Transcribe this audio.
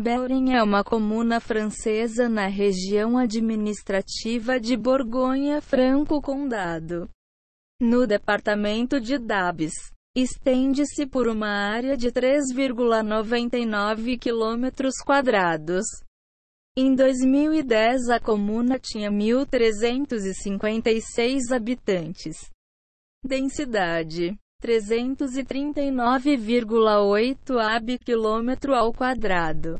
Belrin é uma comuna francesa na região administrativa de Borgonha-Franco-Condado, no departamento de Dabes. Estende-se por uma área de 3,99 km². Em 2010 a comuna tinha 1.356 habitantes. Densidade 339,8 ab km quadrado.